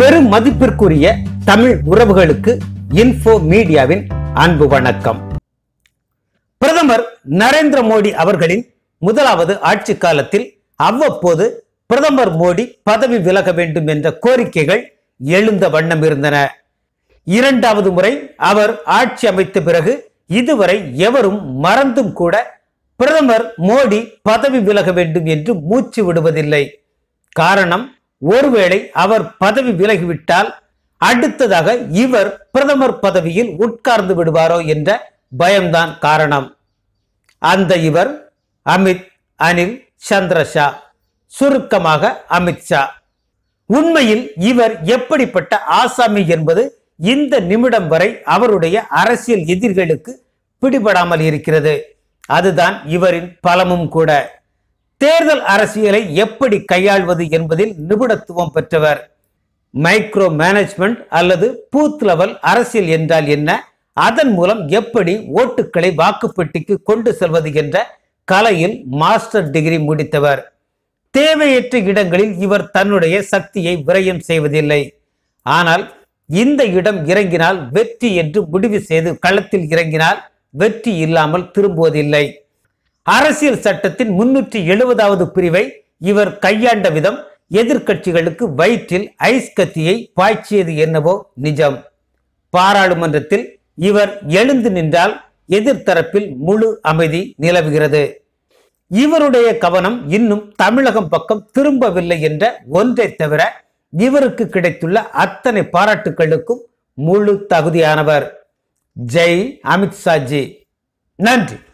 பெரும் மதிப்பிற்குரிய தமிழ் உறவுகளுக்கு இன்ஃபோ மீடியாவின் அன்பு வணக்கம் பிரதமர் நரேந்திர மோடி அவர்களின் முதலாவது ஆட்சி காலத்தில் அவ்வப்போது பிரதமர் மோடி பதவி விலக வேண்டும் என்ற கோரிக்கைகள் எழுந்த வண்ணம் இருந்தன இரண்டாவது முறை அவர் ஆட்சி அமைத்த பிறகு இதுவரை எவரும் மறந்தும் கூட பிரதமர் மோடி பதவி விலக வேண்டும் என்று மூச்சு விடுவதில்லை காரணம் ஒருவேளை அவர் பதவி விலகிவிட்டால் அடுத்ததாக இவர் பிரதமர் பதவியில் உட்கார்ந்து விடுவாரோ என்ற பயம்தான் காரணம் அந்த இவர் அமித் அனில் சந்திரஷா சுருக்கமாக அமித்ஷா உண்மையில் இவர் எப்படிப்பட்ட ஆசாமி என்பது இந்த நிமிடம் வரை அவருடைய அரசியல் எதிர்களுக்கு பிடிபடாமல் இருக்கிறது அதுதான் இவரின் பலமும் கூட தேர்தல் அரசியலை எப்படி கையாள்வது என்பதில் நிபுணத்துவம் பெற்றவர் மைக்ரோ மேனேஜ்மெண்ட் அல்லது பூத் லெவல் அரசியல் என்றால் என்ன அதன் மூலம் எப்படி ஓட்டுக்களை வாக்குப்பெட்டிக்கு கொண்டு செல்வது என்ற கலையில் மாஸ்டர் டிகிரி முடித்தவர் தேவையற்ற இடங்களில் இவர் தன்னுடைய சக்தியை விரயம் செய்வதில்லை ஆனால் இந்த இடம் இறங்கினால் வெற்றி என்று முடிவு செய்து களத்தில் இறங்கினால் வெற்றி இல்லாமல் திரும்புவதில்லை அரசியல் சட்டத்தின் முன்னூற்றி எழுபதாவது பிரிவை இவர் கையாண்ட விதம் எதிர்கட்சிகளுக்கு வயிற்றில் ஐஸ் கத்தியை பாய்ச்சியது என்னவோ நிஜம் பாராளுமன்றத்தில் இவர் எழுந்து நின்றால் எதிர்த்தரப்பில் முழு அமைதி நிலவுகிறது இவருடைய கவனம் இன்னும் தமிழகம் பக்கம் திரும்பவில்லை என்ற ஒன்றை தவிர இவருக்கு கிடைத்துள்ள அத்தனை பாராட்டுகளுக்கும் முழு தகுதியானவர் ஜெய் அமித்ஷாஜி நன்றி